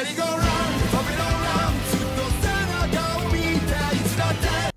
it go, run.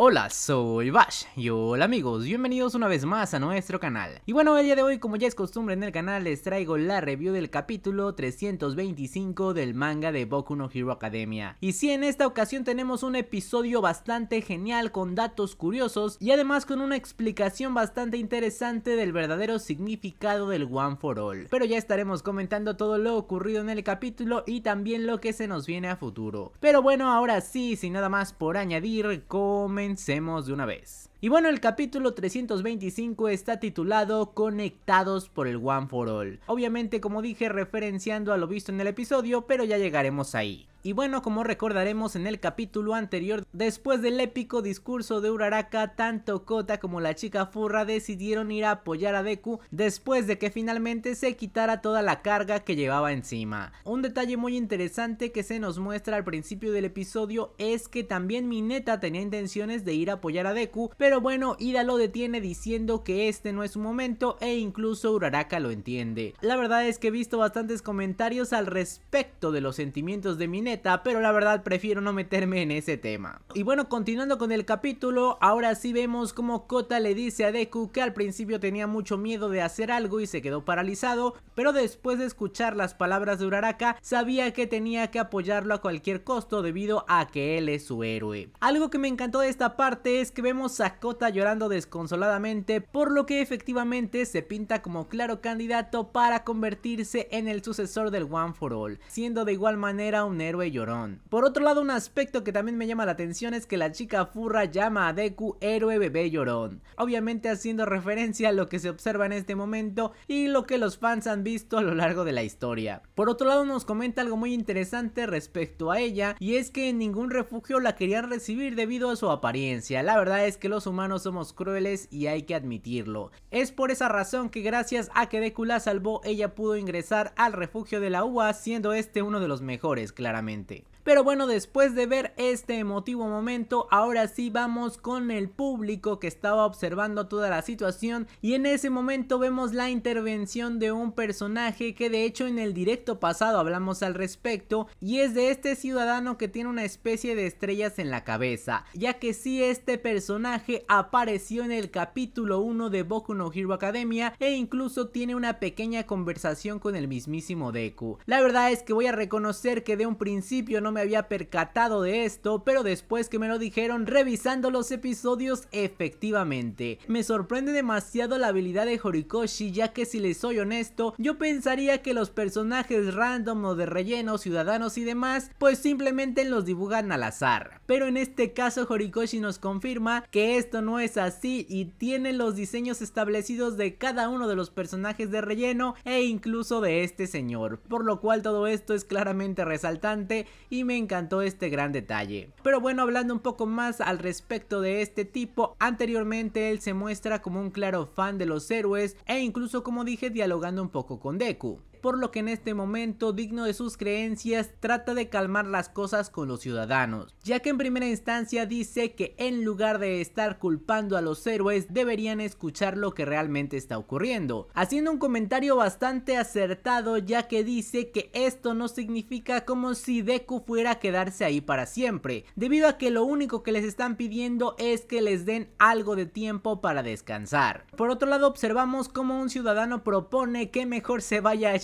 Hola, soy Bash y hola amigos, bienvenidos una vez más a nuestro canal. Y bueno, el día de hoy como ya es costumbre en el canal les traigo la review del capítulo 325 del manga de Boku no Hero Academia. Y sí, en esta ocasión tenemos un episodio bastante genial con datos curiosos y además con una explicación bastante interesante del verdadero significado del One for All. Pero ya estaremos comentando todo lo ocurrido en el capítulo y también lo que se nos viene a futuro. Pero bueno, ahora sí, sin nada más por añadir, comen comencemos de una vez. Y bueno, el capítulo 325 está titulado Conectados por el One for All. Obviamente, como dije, referenciando a lo visto en el episodio, pero ya llegaremos ahí. Y bueno, como recordaremos en el capítulo anterior, después del épico discurso de Uraraka, tanto Kota como la chica furra decidieron ir a apoyar a Deku después de que finalmente se quitara toda la carga que llevaba encima. Un detalle muy interesante que se nos muestra al principio del episodio es que también Mineta tenía intenciones de ir a apoyar a Deku, pero bueno, Ida lo detiene diciendo que este no es su momento e incluso Uraraka lo entiende. La verdad es que he visto bastantes comentarios al respecto de los sentimientos de Mineta pero la verdad prefiero no meterme en ese tema. Y bueno, continuando con el capítulo, ahora sí vemos como Kota le dice a Deku que al principio tenía mucho miedo de hacer algo y se quedó paralizado, pero después de escuchar las palabras de Uraraka, sabía que tenía que apoyarlo a cualquier costo debido a que él es su héroe. Algo que me encantó de esta parte es que vemos a Kota llorando desconsoladamente, por lo que efectivamente se pinta como claro candidato para convertirse en el sucesor del One for All, siendo de igual manera un héroe llorón. Por otro lado, un aspecto que también me llama la atención es que la chica furra llama a Deku héroe bebé llorón. Obviamente haciendo referencia a lo que se observa en este momento y lo que los fans han visto a lo largo de la historia. Por otro lado, nos comenta algo muy interesante respecto a ella y es que en ningún refugio la querían recibir debido a su apariencia. La verdad es que los humanos somos crueles y hay que admitirlo. Es por esa razón que gracias a que Deku la salvó, ella pudo ingresar al refugio de la UA siendo este uno de los mejores claramente nuevamente. Pero bueno, después de ver este emotivo momento, ahora sí vamos con el público que estaba observando toda la situación y en ese momento vemos la intervención de un personaje que de hecho en el directo pasado hablamos al respecto y es de este ciudadano que tiene una especie de estrellas en la cabeza, ya que si sí, este personaje apareció en el capítulo 1 de Boku no Hero Academia e incluso tiene una pequeña conversación con el mismísimo Deku. La verdad es que voy a reconocer que de un principio no me había percatado de esto, pero después que me lo dijeron revisando los episodios, efectivamente. Me sorprende demasiado la habilidad de Horikoshi, ya que si les soy honesto, yo pensaría que los personajes random o de relleno, ciudadanos y demás, pues simplemente los dibujan al azar. Pero en este caso Horikoshi nos confirma que esto no es así y tiene los diseños establecidos de cada uno de los personajes de relleno e incluso de este señor, por lo cual todo esto es claramente resaltante y me encantó este gran detalle. Pero bueno, hablando un poco más al respecto de este tipo, anteriormente él se muestra como un claro fan de los héroes e incluso como dije dialogando un poco con Deku por lo que en este momento, digno de sus creencias, trata de calmar las cosas con los ciudadanos, ya que en primera instancia dice que en lugar de estar culpando a los héroes, deberían escuchar lo que realmente está ocurriendo, haciendo un comentario bastante acertado ya que dice que esto no significa como si Deku fuera a quedarse ahí para siempre, debido a que lo único que les están pidiendo es que les den algo de tiempo para descansar. Por otro lado observamos como un ciudadano propone que mejor se vaya a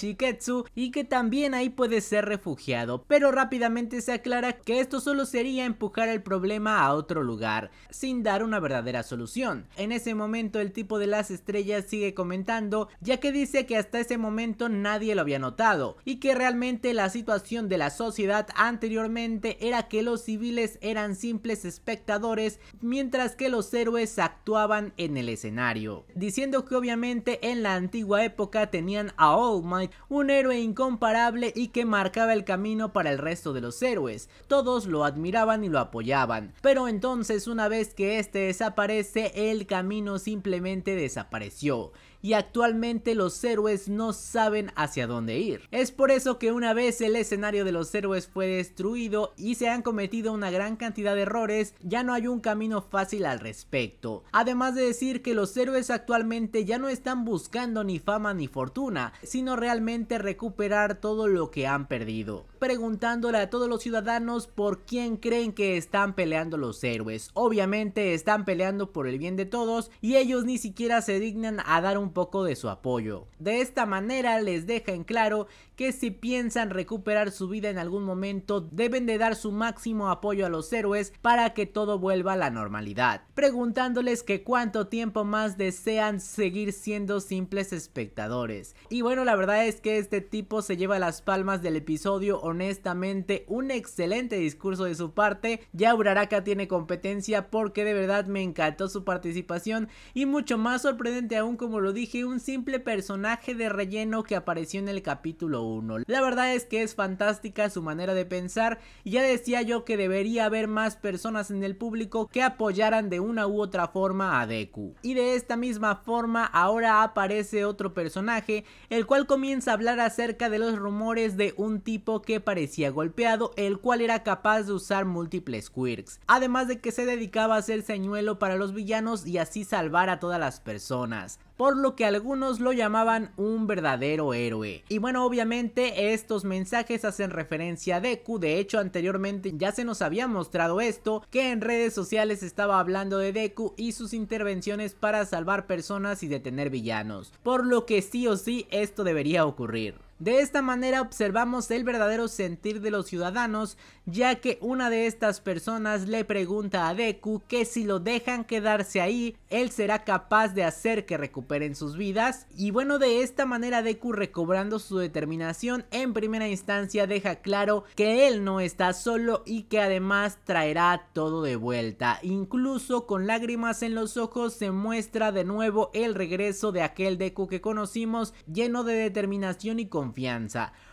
y que también ahí puede ser refugiado, pero rápidamente se aclara que esto solo sería empujar el problema a otro lugar, sin dar una verdadera solución. En ese momento el tipo de las estrellas sigue comentando, ya que dice que hasta ese momento nadie lo había notado, y que realmente la situación de la sociedad anteriormente era que los civiles eran simples espectadores, mientras que los héroes actuaban en el escenario, diciendo que obviamente en la antigua época tenían a All Might un héroe incomparable y que marcaba el camino para el resto de los héroes. Todos lo admiraban y lo apoyaban. Pero entonces una vez que este desaparece, el camino simplemente desapareció y actualmente los héroes no saben hacia dónde ir. Es por eso que una vez el escenario de los héroes fue destruido y se han cometido una gran cantidad de errores, ya no hay un camino fácil al respecto. Además de decir que los héroes actualmente ya no están buscando ni fama ni fortuna, sino realmente recuperar todo lo que han perdido. Preguntándole a todos los ciudadanos por quién creen que están peleando los héroes. Obviamente están peleando por el bien de todos y ellos ni siquiera se dignan a dar un poco de su apoyo. De esta manera les deja en claro que si piensan recuperar su vida en algún momento deben de dar su máximo apoyo a los héroes para que todo vuelva a la normalidad, preguntándoles que cuánto tiempo más desean seguir siendo simples espectadores. Y bueno, la verdad es que este tipo se lleva las palmas del episodio, honestamente un excelente discurso de su parte, ya Uraraka tiene competencia porque de verdad me encantó su participación y mucho más sorprendente aún como lo dije, un simple personaje de relleno que apareció en el capítulo la verdad es que es fantástica su manera de pensar y ya decía yo que debería haber más personas en el público que apoyaran de una u otra forma a Deku. Y de esta misma forma ahora aparece otro personaje el cual comienza a hablar acerca de los rumores de un tipo que parecía golpeado el cual era capaz de usar múltiples quirks. Además de que se dedicaba a ser señuelo para los villanos y así salvar a todas las personas por lo que algunos lo llamaban un verdadero héroe. Y bueno, obviamente estos mensajes hacen referencia a Deku, de hecho anteriormente ya se nos había mostrado esto, que en redes sociales estaba hablando de Deku y sus intervenciones para salvar personas y detener villanos, por lo que sí o sí esto debería ocurrir. De esta manera observamos el verdadero sentir de los ciudadanos, ya que una de estas personas le pregunta a Deku que si lo dejan quedarse ahí, él será capaz de hacer que recuperen sus vidas. Y bueno, de esta manera Deku recobrando su determinación, en primera instancia deja claro que él no está solo y que además traerá todo de vuelta. Incluso con lágrimas en los ojos se muestra de nuevo el regreso de aquel Deku que conocimos, lleno de determinación y confianza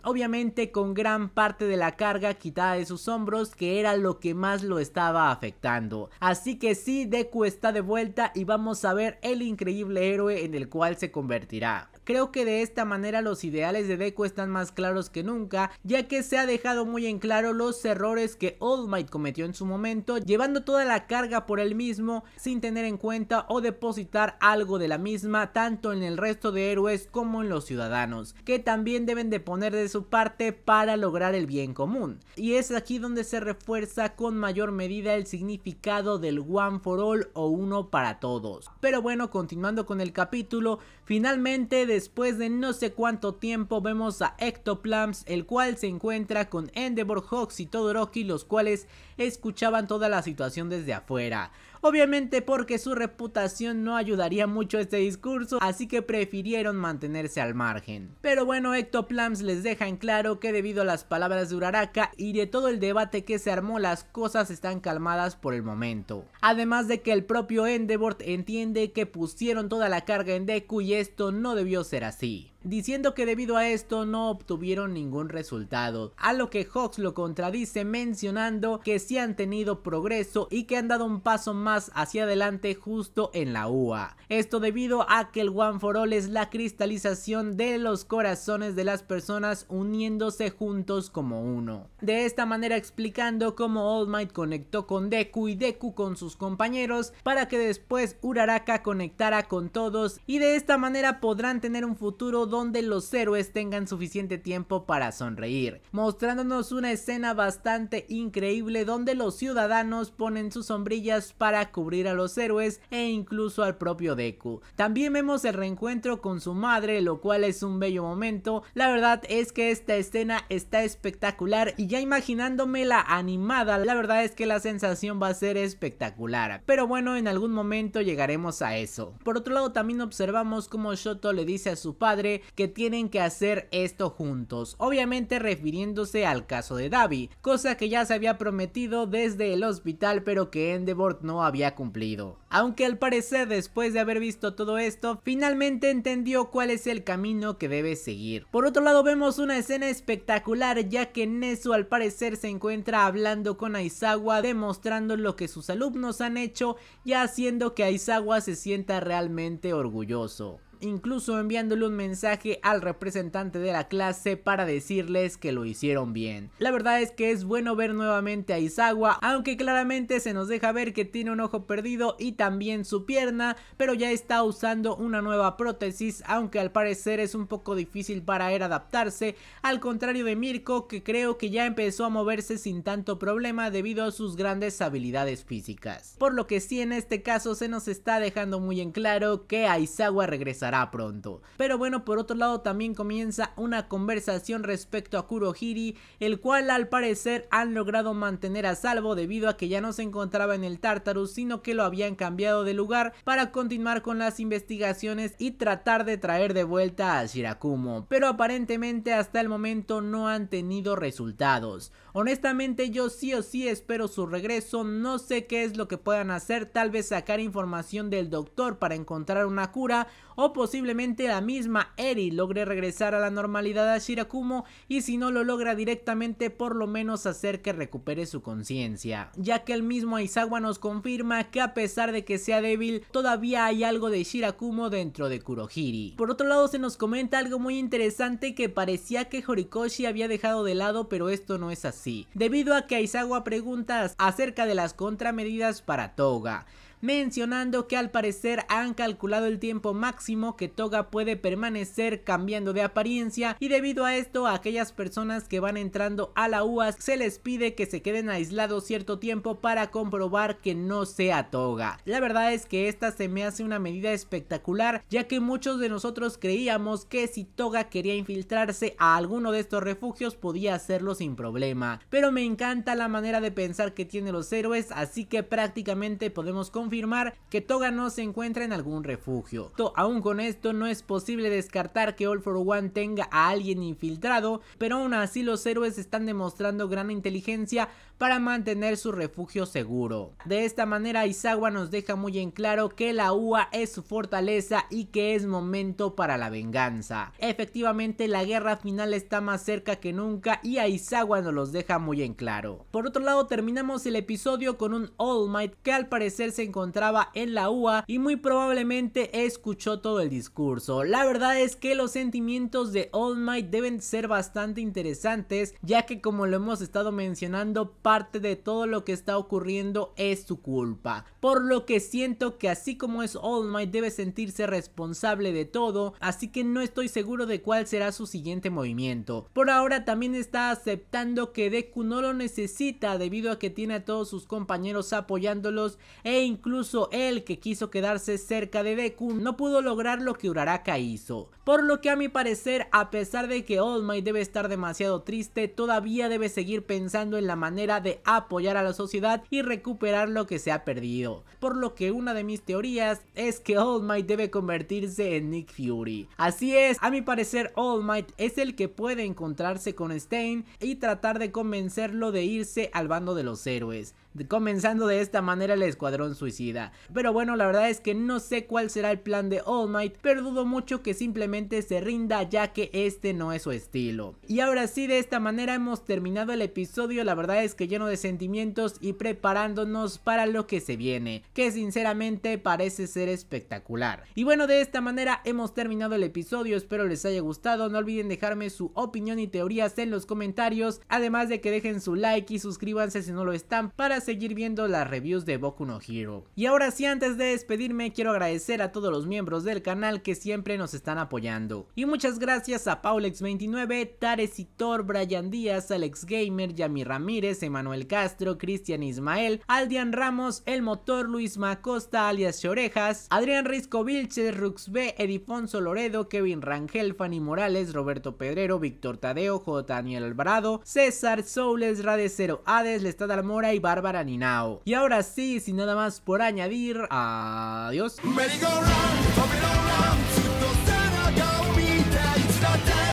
obviamente con gran parte de la carga quitada de sus hombros que era lo que más lo estaba afectando. Así que sí, Deku está de vuelta y vamos a ver el increíble héroe en el cual se convertirá. Creo que de esta manera los ideales de Deku están más claros que nunca, ya que se ha dejado muy en claro los errores que All Might cometió en su momento, llevando toda la carga por él mismo sin tener en cuenta o depositar algo de la misma tanto en el resto de héroes como en los ciudadanos, que también deben de poner de su parte para lograr el bien común. Y es aquí donde se refuerza con mayor medida el significado del one for all o uno para todos. Pero bueno, continuando con el capítulo, finalmente después de no sé cuánto tiempo vemos a Ectoplams el cual se encuentra con Endeavor, Hawks y Todoroki, los cuales escuchaban toda la situación desde afuera obviamente porque su reputación no ayudaría mucho este discurso, así que prefirieron mantenerse al margen. Pero bueno, Ectoplams les deja en claro que debido a las palabras de Uraraka y de todo el debate que se armó, las cosas están calmadas por el momento. Además de que el propio Endeavor entiende que pusieron toda la carga en Deku y esto no debió ser así diciendo que debido a esto no obtuvieron ningún resultado, a lo que Hawks lo contradice mencionando que sí han tenido progreso y que han dado un paso más hacia adelante justo en la UA. Esto debido a que el One for All es la cristalización de los corazones de las personas uniéndose juntos como uno. De esta manera explicando cómo All Might conectó con Deku y Deku con sus compañeros para que después Uraraka conectara con todos y de esta manera podrán tener un futuro donde los héroes tengan suficiente tiempo para sonreír, mostrándonos una escena bastante increíble donde los ciudadanos ponen sus sombrillas para cubrir a los héroes e incluso al propio Deku. También vemos el reencuentro con su madre, lo cual es un bello momento. La verdad es que esta escena está espectacular y ya imaginándome la animada, la verdad es que la sensación va a ser espectacular. Pero bueno, en algún momento llegaremos a eso. Por otro lado, también observamos cómo Shoto le dice a su padre que tienen que hacer esto juntos, obviamente refiriéndose al caso de Davi, cosa que ya se había prometido desde el hospital pero que Endeavor no había cumplido. Aunque al parecer después de haber visto todo esto, finalmente entendió cuál es el camino que debe seguir. Por otro lado vemos una escena espectacular ya que Nesu al parecer se encuentra hablando con Aizawa demostrando lo que sus alumnos han hecho y haciendo que Aizawa se sienta realmente orgulloso incluso enviándole un mensaje al representante de la clase para decirles que lo hicieron bien. La verdad es que es bueno ver nuevamente a Izawa aunque claramente se nos deja ver que tiene un ojo perdido y también su pierna, pero ya está usando una nueva prótesis, aunque al parecer es un poco difícil para él adaptarse, al contrario de Mirko que creo que ya empezó a moverse sin tanto problema debido a sus grandes habilidades físicas. Por lo que sí en este caso se nos está dejando muy en claro que Aizawa regresará pronto. Pero bueno, por otro lado también comienza una conversación respecto a Kurohiri, el cual al parecer han logrado mantener a salvo debido a que ya no se encontraba en el Tartarus, sino que lo habían cambiado de lugar para continuar con las investigaciones y tratar de traer de vuelta a Shirakumo. Pero aparentemente hasta el momento no han tenido resultados. Honestamente yo sí o sí espero su regreso, no sé qué es lo que puedan hacer, tal vez sacar información del doctor para encontrar una cura o posiblemente la misma Eri logre regresar a la normalidad a Shirakumo y si no lo logra directamente por lo menos hacer que recupere su conciencia, ya que el mismo Aizawa nos confirma que a pesar de que sea débil todavía hay algo de Shirakumo dentro de Kurohiri. Por otro lado se nos comenta algo muy interesante que parecía que Horikoshi había dejado de lado pero esto no es así debido a que Aizawa preguntas acerca de las contramedidas para Toga, mencionando que al parecer han calculado el tiempo máximo que Toga puede permanecer cambiando de apariencia y debido a esto a aquellas personas que van entrando a la UAS se les pide que se queden aislados cierto tiempo para comprobar que no sea Toga. La verdad es que esta se me hace una medida espectacular ya que muchos de nosotros creíamos que si Toga quería infiltrarse a alguno de estos refugios podía hacerlo sin problema. Pero me encanta la manera de pensar que tienen los héroes así que prácticamente podemos confiar que Toga no se encuentra en algún refugio. Aún con esto no es posible descartar que All for One tenga a alguien infiltrado, pero aún así los héroes están demostrando gran inteligencia para mantener su refugio seguro. De esta manera Isawa nos deja muy en claro que la UA es su fortaleza y que es momento para la venganza. Efectivamente la guerra final está más cerca que nunca y a nos los deja muy en claro. Por otro lado terminamos el episodio con un All Might que al parecer se encontraba en la UA y muy probablemente escuchó todo el discurso. La verdad es que los sentimientos de All Might deben ser bastante interesantes ya que como lo hemos estado mencionando parte de todo lo que está ocurriendo es su culpa. Por lo que siento que así como es All Might debe sentirse responsable de todo, así que no estoy seguro de cuál será su siguiente movimiento. Por ahora también está aceptando que Deku no lo necesita debido a que tiene a todos sus compañeros apoyándolos e incluso él que quiso quedarse cerca de Deku no pudo lograr lo que Uraraka hizo. Por lo que a mi parecer, a pesar de que All Might debe estar demasiado triste, todavía debe seguir pensando en la manera de apoyar a la sociedad y recuperar lo que se ha perdido. Por lo que una de mis teorías es que All Might debe convertirse en Nick Fury. Así es, a mi parecer All Might es el que puede encontrarse con Stein y tratar de convencerlo de irse al bando de los héroes comenzando de esta manera el escuadrón suicida. Pero bueno, la verdad es que no sé cuál será el plan de All Might, pero dudo mucho que simplemente se rinda ya que este no es su estilo. Y ahora sí, de esta manera hemos terminado el episodio, la verdad es que lleno de sentimientos y preparándonos para lo que se viene, que sinceramente parece ser espectacular. Y bueno, de esta manera hemos terminado el episodio, espero les haya gustado, no olviden dejarme su opinión y teorías en los comentarios, además de que dejen su like y suscríbanse si no lo están para seguir viendo las reviews de Boku no Hero. Y ahora sí, antes de despedirme, quiero agradecer a todos los miembros del canal que siempre nos están apoyando. Y muchas gracias a Paulex29, Tarecitor, Brian Díaz, Alex Gamer, Yami Ramírez, Emanuel Castro, Cristian Ismael, Aldian Ramos, El Motor, Luis Macosta, alias Chorejas, Adrián Risco Vilches, Rux B, Edifonso Loredo, Kevin Rangel, Fanny Morales, Roberto Pedrero, Víctor Tadeo, J. Daniel Alvarado, César Soules, Rade Hades, Lestad Almora y Bárbara ni Ninao. Y ahora sí, sin nada más por añadir, adiós.